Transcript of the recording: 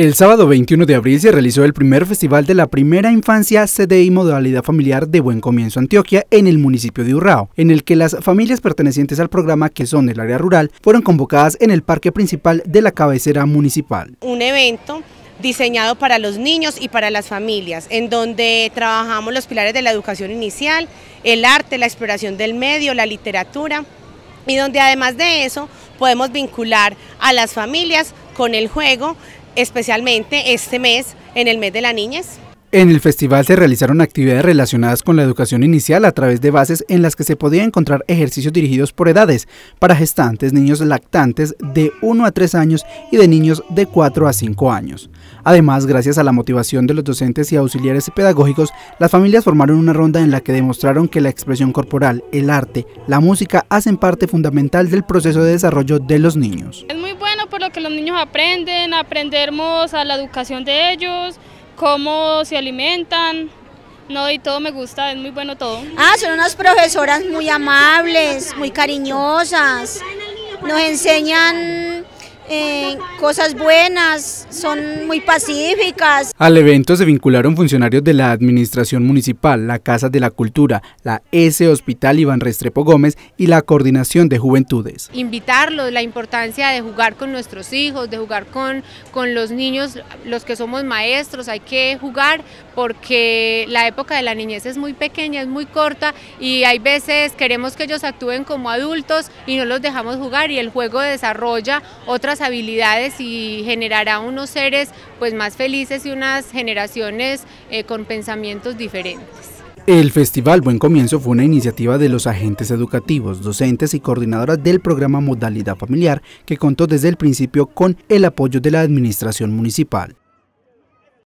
El sábado 21 de abril se realizó el primer festival de la primera infancia CDI modalidad familiar de Buen Comienzo Antioquia en el municipio de Urrao, en el que las familias pertenecientes al programa que son del área rural fueron convocadas en el parque principal de la cabecera municipal. Un evento diseñado para los niños y para las familias, en donde trabajamos los pilares de la educación inicial, el arte, la exploración del medio, la literatura, y donde además de eso podemos vincular a las familias con el juego especialmente este mes, en el mes de la niñez. En el festival se realizaron actividades relacionadas con la educación inicial a través de bases en las que se podía encontrar ejercicios dirigidos por edades para gestantes, niños lactantes de 1 a 3 años y de niños de 4 a 5 años. Además, gracias a la motivación de los docentes y auxiliares pedagógicos, las familias formaron una ronda en la que demostraron que la expresión corporal, el arte, la música hacen parte fundamental del proceso de desarrollo de los niños por lo que los niños aprenden, aprendemos a la educación de ellos, cómo se alimentan. No, y todo me gusta, es muy bueno todo. Ah, son unas profesoras muy amables, muy cariñosas. Nos enseñan eh, cosas buenas, son muy pacíficas. Al evento se vincularon funcionarios de la Administración Municipal, la Casa de la Cultura, la S Hospital Iván Restrepo Gómez y la Coordinación de Juventudes. Invitarlos, la importancia de jugar con nuestros hijos, de jugar con, con los niños, los que somos maestros, hay que jugar porque la época de la niñez es muy pequeña, es muy corta y hay veces queremos que ellos actúen como adultos y no los dejamos jugar y el juego desarrolla otras habilidades y generará unos seres pues más felices y unas generaciones eh, con pensamientos diferentes. El Festival Buen Comienzo fue una iniciativa de los agentes educativos, docentes y coordinadoras del programa Modalidad Familiar que contó desde el principio con el apoyo de la Administración Municipal.